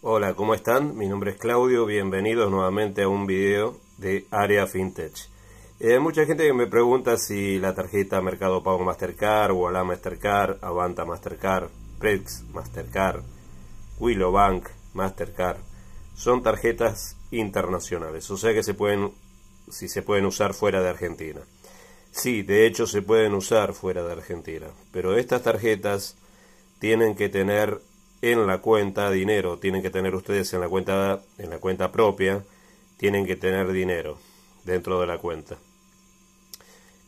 Hola, ¿cómo están? Mi nombre es Claudio, bienvenidos nuevamente a un video de Área Fintech. Hay eh, mucha gente que me pregunta si la tarjeta Mercado Pago Mastercard, Walla Mastercard, Avanta Mastercard, Prex Mastercard, Willow Bank Mastercard son tarjetas internacionales, o sea que se pueden, si se pueden usar fuera de Argentina. Sí, de hecho se pueden usar fuera de Argentina, pero estas tarjetas tienen que tener en la cuenta dinero, tienen que tener ustedes en la cuenta en la cuenta propia, tienen que tener dinero dentro de la cuenta.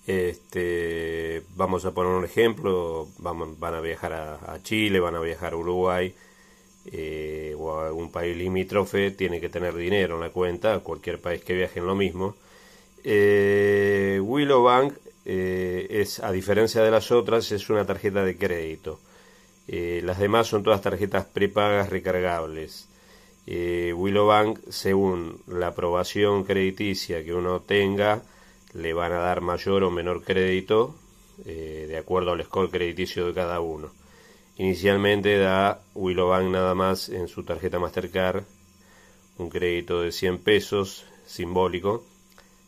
Este, vamos a poner un ejemplo, van, a viajar a, Chile, van a viajar a Uruguay eh, o a algún país limítrofe, tienen que tener dinero en la cuenta, cualquier país que viajen lo mismo. Willowbank, eh, Willow Bank eh, es, a diferencia de las otras, es una tarjeta de crédito eh, las demás son todas tarjetas prepagas recargables. Eh, Willow Bank, según la aprobación crediticia que uno tenga, le van a dar mayor o menor crédito eh, de acuerdo al score crediticio de cada uno. Inicialmente da Willow Bank nada más en su tarjeta Mastercard un crédito de 100 pesos simbólico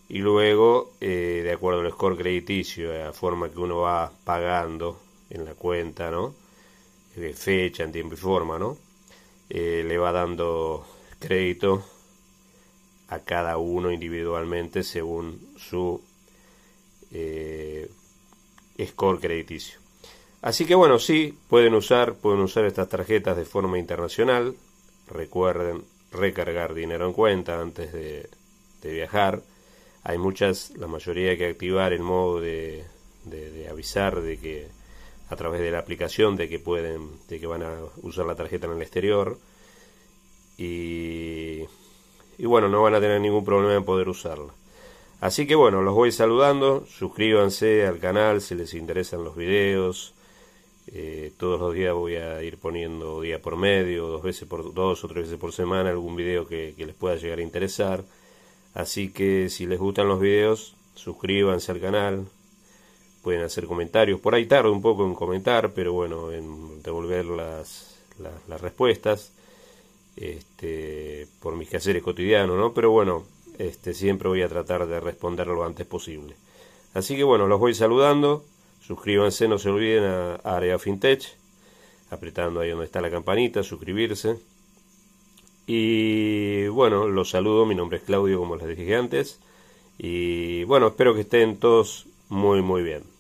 y luego, de acuerdo al score crediticio, a la forma que uno va pagando en la cuenta, ¿no? de fecha, en tiempo y forma, ¿no? Eh, le va dando crédito a cada uno individualmente según su eh, score crediticio. Así que bueno, sí, pueden usar, pueden usar estas tarjetas de forma internacional. Recuerden recargar dinero en cuenta antes de, viajar. Hay muchas, la mayoría hay que activar el modo de avisar de que a través de la aplicación de que pueden, de que van a usar la tarjeta en el exterior. Y, y bueno, no van a tener ningún problema en poder usarla. Así que bueno, los voy saludando, suscríbanse al canal si les interesan los videos. Eh, todos los días voy a ir poniendo día por medio, dos veces por dos o tres veces por semana algún video que, que les pueda llegar a interesar. Así que si les gustan los videos, suscríbanse al canal, pueden hacer comentarios. Por ahí tardo un poco en comentar, pero bueno, en devolver las, respuestas este, por mis quehaceres cotidianos, ¿no? Pero bueno, este, siempre voy a tratar de responder lo antes posible. Así que bueno, los voy saludando. Suscríbanse, no se olviden a Area Fintech, apretando ahí donde está la campanita, suscribirse. Y bueno, los saludo, mi nombre es Claudio, como les dije antes. Y bueno, espero que estén todos muy, muy bien.